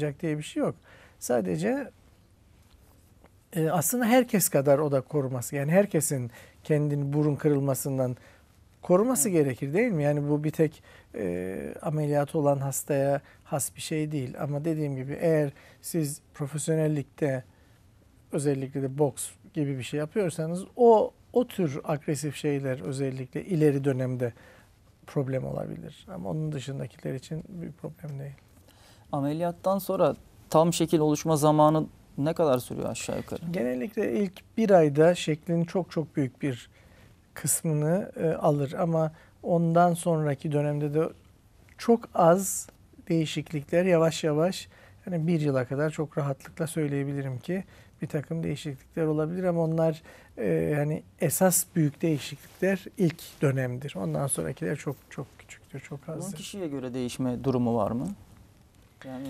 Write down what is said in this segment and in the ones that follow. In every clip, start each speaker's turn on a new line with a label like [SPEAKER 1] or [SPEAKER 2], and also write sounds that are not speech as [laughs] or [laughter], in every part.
[SPEAKER 1] olmayacak diye bir şey yok. Sadece e, aslında herkes kadar o da koruması. Yani herkesin kendini burun kırılmasından koruması evet. gerekir değil mi? Yani bu bir tek e, ameliyat olan hastaya has bir şey değil. Ama dediğim gibi eğer siz profesyonellikte özellikle de boks gibi bir şey yapıyorsanız o o tür agresif şeyler özellikle ileri dönemde problem olabilir. Ama onun dışındakiler için bir problem değil.
[SPEAKER 2] Ameliyattan sonra tam şekil oluşma zamanı ne kadar sürüyor aşağı yukarı? Genellikle ilk bir
[SPEAKER 1] ayda şeklin çok çok büyük bir kısmını e, alır ama ondan sonraki dönemde de çok az değişiklikler yavaş yavaş yani bir yıla kadar çok rahatlıkla söyleyebilirim ki bir takım değişiklikler olabilir ama onlar e, yani esas büyük değişiklikler ilk dönemdir. Ondan sonrakiler çok
[SPEAKER 2] çok küçüktür, çok azdır. 10 kişiye göre değişme durumu var mı? Yani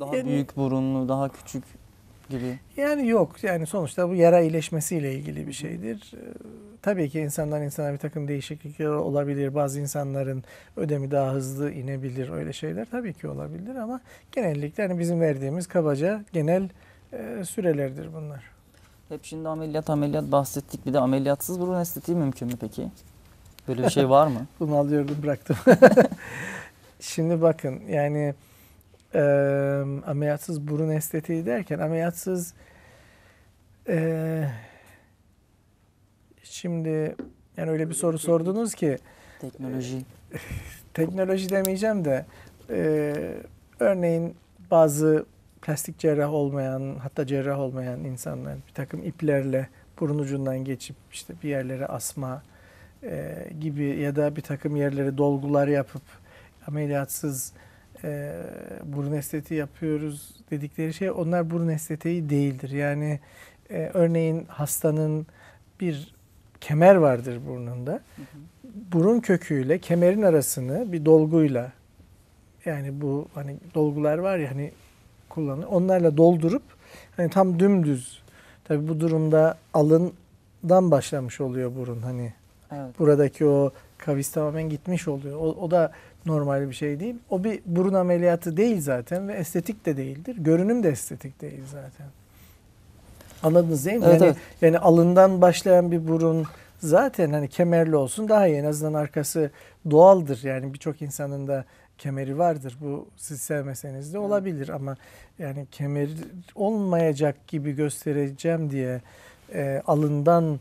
[SPEAKER 2] daha yani, büyük burunlu, daha küçük gibi.
[SPEAKER 1] Yani yok. Yani sonuçta bu yara iyileşmesiyle ilgili bir şeydir. Ee, tabii ki insandan insana bir takım değişiklikler olabilir. Bazı insanların ödemi daha hızlı inebilir. Öyle şeyler tabii ki olabilir ama genellikle hani bizim verdiğimiz kabaca genel e, sürelerdir bunlar.
[SPEAKER 2] Hep şimdi ameliyat ameliyat bahsettik. Bir de ameliyatsız burun estetiği mümkün mü peki? Böyle bir şey var mı? [laughs]
[SPEAKER 1] Bunu alıyordum bıraktım. [laughs] şimdi bakın yani e, ameliyatsız burun estetiği derken ameliyatsız e, şimdi yani öyle bir soru sordunuz ki teknoloji e, [laughs] teknoloji demeyeceğim de e, örneğin bazı plastik cerrah olmayan hatta cerrah olmayan insanlar bir takım iplerle burun ucundan geçip işte bir yerlere asma e, gibi ya da bir takım yerlere dolgular yapıp ameliyatsız e, burun estetiği yapıyoruz dedikleri şey onlar burun estetiği değildir. Yani e, örneğin hastanın bir kemer vardır burnunda. Hı hı. Burun köküyle kemerin arasını bir dolguyla yani bu hani dolgular var ya hani kullanılır. Onlarla doldurup hani tam dümdüz tabi bu durumda alından başlamış oluyor burun hani evet. buradaki o kavis tamamen gitmiş oluyor. O, o da normal bir şey değil. O bir burun ameliyatı değil zaten ve estetik de değildir. Görünüm de estetik değil zaten. Anladınız değil mi? Evet, yani, evet. yani alından başlayan bir burun zaten hani kemerli olsun daha iyi. En azından arkası doğaldır. Yani birçok insanın da kemeri vardır. Bu siz sevmeseniz de olabilir ama yani kemer olmayacak gibi göstereceğim diye e, alından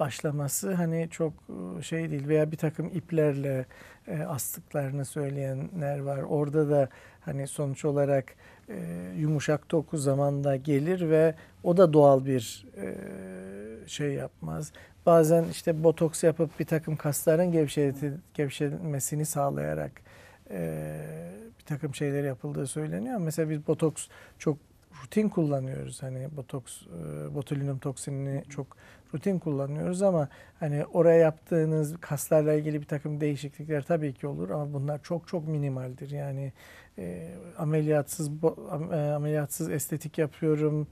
[SPEAKER 1] başlaması hani çok e, şey değil veya bir takım iplerle e, astıklarını söyleyenler var. Orada da hani sonuç olarak e, yumuşak doku zamanda gelir ve o da doğal bir e, şey yapmaz. Bazen işte botoks yapıp bir takım kasların gevşetilmesini sağlayarak e, bir takım şeyler yapıldığı söyleniyor. Mesela biz botoks çok rutin kullanıyoruz. Hani botoks, e, botulinum toksinini çok rutin kullanıyoruz ama hani oraya yaptığınız kaslarla ilgili bir takım değişiklikler tabii ki olur ama bunlar çok çok minimaldir. Yani e, ameliyatsız e, ameliyatsız estetik yapıyorum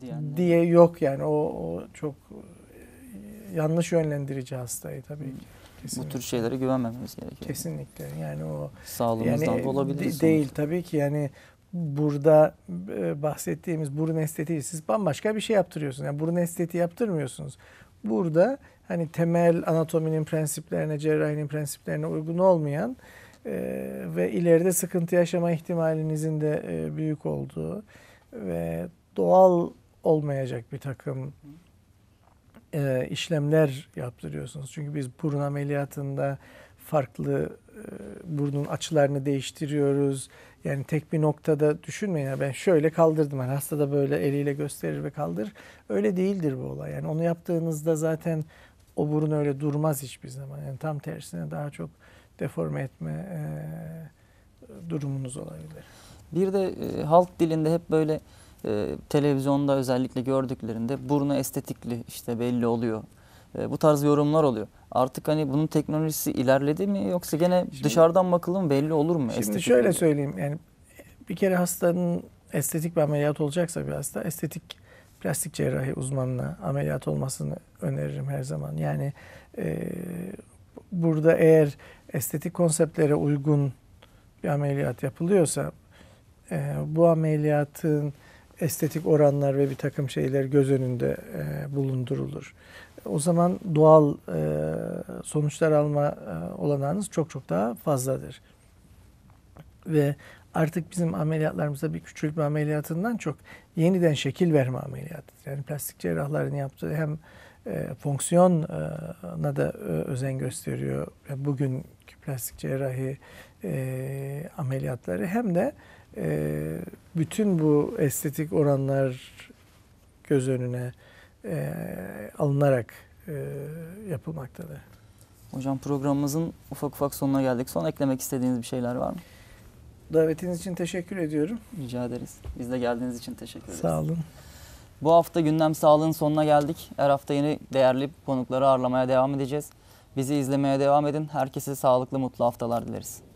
[SPEAKER 1] Diyenler. diye yok yani o,
[SPEAKER 2] o çok e,
[SPEAKER 1] yanlış yönlendirici hastayı tabii ki.
[SPEAKER 2] Kesinlikle. Bu tür şeylere güvenmememiz gerekiyor. Kesinlikle. Yani o sağlığımızdan yani, da olabilir. De, değil
[SPEAKER 1] tabii ki yani burada e, bahsettiğimiz burun estetiği siz bambaşka bir şey yaptırıyorsunuz. Yani burun estetiği yaptırmıyorsunuz. Burada hani temel anatominin prensiplerine, cerrahinin prensiplerine uygun olmayan e, ve ileride sıkıntı yaşama ihtimalinizin de e, büyük olduğu ve doğal olmayacak bir takım e, işlemler yaptırıyorsunuz. Çünkü biz burun ameliyatında farklı e, burnun açılarını değiştiriyoruz. Yani tek bir noktada düşünmeyin. Yani ben şöyle kaldırdım. Yani hasta da böyle eliyle gösterir ve kaldır. Öyle değildir bu olay. Yani onu yaptığınızda zaten o burun öyle durmaz hiçbir zaman. Yani tam tersine daha çok deforme etme e, durumunuz olabilir.
[SPEAKER 2] Bir de e, halk dilinde hep böyle e, televizyonda özellikle gördüklerinde burnu estetikli işte belli oluyor e, bu tarz yorumlar oluyor. Artık hani bunun teknolojisi ilerledi mi yoksa gene şimdi, dışarıdan bakalım belli olur mu? Şimdi estetik şöyle mi?
[SPEAKER 1] söyleyeyim yani bir kere hastanın estetik bir ameliyat olacaksa bir hasta estetik plastik cerrahi uzmanına ameliyat olmasını öneririm her zaman. Yani e, burada eğer estetik konseptlere uygun bir ameliyat yapılıyorsa e, bu ameliyatın estetik oranlar ve bir takım şeyler göz önünde e, bulundurulur. O zaman doğal e, sonuçlar alma e, olanağınız çok çok daha fazladır. Ve artık bizim ameliyatlarımızda bir küçültme ameliyatından çok yeniden şekil verme ameliyatıdır. Yani plastik cerrahların yaptığı hem ee, fonksiyona da e, özen gösteriyor. Bugünkü plastik cerrahi e, ameliyatları hem de e, bütün bu estetik oranlar göz önüne alınarak yapılmaktadır.
[SPEAKER 2] Hocam programımızın ufak ufak sonuna geldik. Son eklemek istediğiniz bir şeyler var mı? Davetiniz için teşekkür ediyorum. Rica ederiz. Biz de geldiğiniz için teşekkür ederiz. Sağ olun. Bu hafta gündem sağlığın sonuna geldik. Her hafta yeni değerli konukları ağırlamaya devam edeceğiz. Bizi izlemeye devam edin. Herkese sağlıklı, mutlu haftalar dileriz.